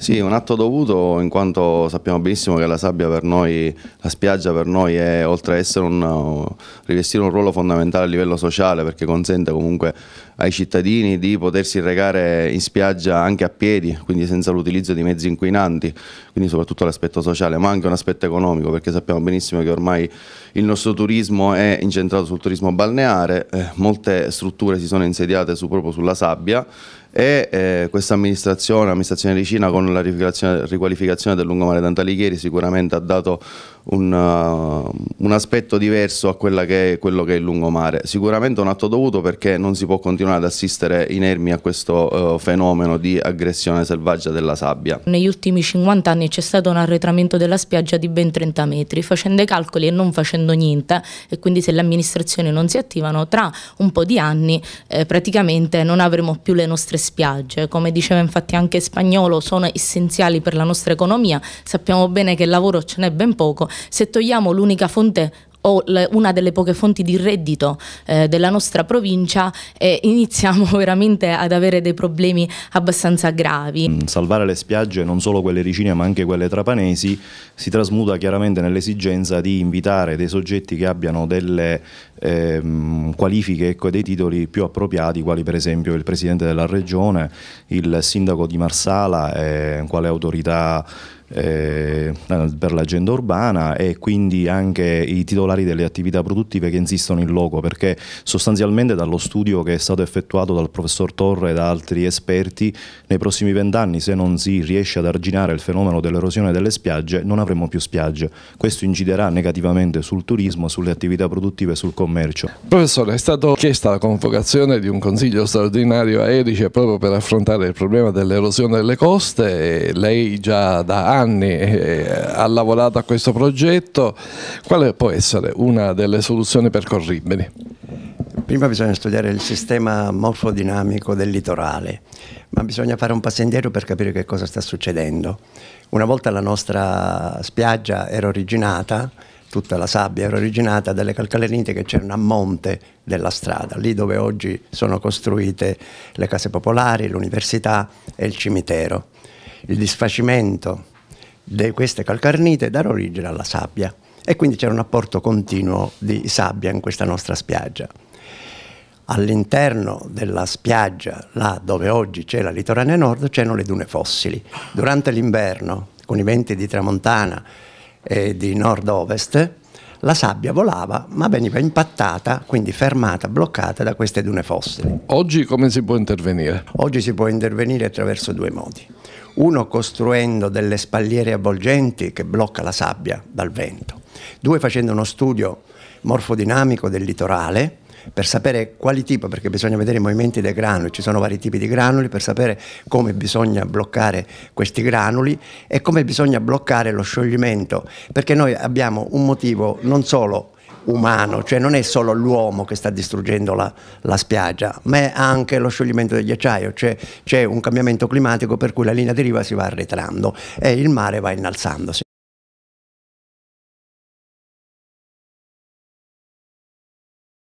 Sì, un atto dovuto in quanto sappiamo benissimo che la sabbia per noi, la spiaggia per noi è oltre a essere un, uh, rivestire un ruolo fondamentale a livello sociale perché consente comunque ai cittadini di potersi recare in spiaggia anche a piedi, quindi senza l'utilizzo di mezzi inquinanti, quindi soprattutto l'aspetto sociale ma anche un aspetto economico perché sappiamo benissimo che ormai il nostro turismo è incentrato sul turismo balneare, eh, molte strutture si sono insediate su, proprio sulla sabbia e eh, questa amministrazione, l'amministrazione di Cina con la riqualificazione del lungomare d'Antalighieri sicuramente ha dato un, uh, un aspetto diverso a che è, quello che è il lungomare, sicuramente un atto dovuto perché non si può continuare ad assistere inermi a questo uh, fenomeno di aggressione selvaggia della sabbia. Negli ultimi 50 anni c'è stato un arretramento della spiaggia di ben 30 metri, facendo i calcoli e non facendo niente e quindi se le amministrazioni non si attivano tra un po' di anni eh, praticamente non avremo più le nostre spiagge, come diceva infatti anche Spagnolo, sono essenziali per la nostra economia, sappiamo bene che il lavoro ce n'è ben poco, se togliamo l'unica fonte o le, una delle poche fonti di reddito eh, della nostra provincia e iniziamo veramente ad avere dei problemi abbastanza gravi. Mm, salvare le spiagge, non solo quelle ricine ma anche quelle trapanesi, si trasmuta chiaramente nell'esigenza di invitare dei soggetti che abbiano delle ehm, qualifiche ecco, e ecco, dei titoli più appropriati, quali per esempio il Presidente della Regione, il Sindaco di Marsala, eh, quale autorità eh, per l'agenda urbana e quindi anche i titolari delle attività produttive che insistono in loco perché sostanzialmente dallo studio che è stato effettuato dal professor Torre e da altri esperti nei prossimi vent'anni se non si riesce ad arginare il fenomeno dell'erosione delle spiagge non avremo più spiagge. Questo inciderà negativamente sul turismo, sulle attività produttive e sul commercio. Professore, è stata chiesta la convocazione di un consiglio straordinario a Erice proprio per affrontare il problema dell'erosione delle coste e lei già da anni anni eh, ha lavorato a questo progetto, quale può essere una delle soluzioni percorribili? Prima bisogna studiare il sistema morfodinamico del litorale, ma bisogna fare un passo indietro per capire che cosa sta succedendo. Una volta la nostra spiaggia era originata tutta la sabbia era originata dalle calcarenite che c'erano a monte della strada, lì dove oggi sono costruite le case popolari, l'università e il cimitero. Il disfacimento de queste calcarnite dare origine alla sabbia e quindi c'era un apporto continuo di sabbia in questa nostra spiaggia. All'interno della spiaggia, là dove oggi c'è la litoranea nord, c'erano le dune fossili. Durante l'inverno, con i venti di tramontana e di nord-ovest, la sabbia volava ma veniva impattata, quindi fermata, bloccata da queste dune fossili. Oggi come si può intervenire? Oggi si può intervenire attraverso due modi uno costruendo delle spalliere avvolgenti che blocca la sabbia dal vento, due facendo uno studio morfodinamico del litorale per sapere quali tipi, perché bisogna vedere i movimenti dei granuli, ci sono vari tipi di granuli, per sapere come bisogna bloccare questi granuli e come bisogna bloccare lo scioglimento, perché noi abbiamo un motivo non solo umano, cioè non è solo l'uomo che sta distruggendo la, la spiaggia, ma è anche lo scioglimento del ghiacciaio, cioè c'è un cambiamento climatico per cui la linea di riva si va arretrando e il mare va innalzandosi.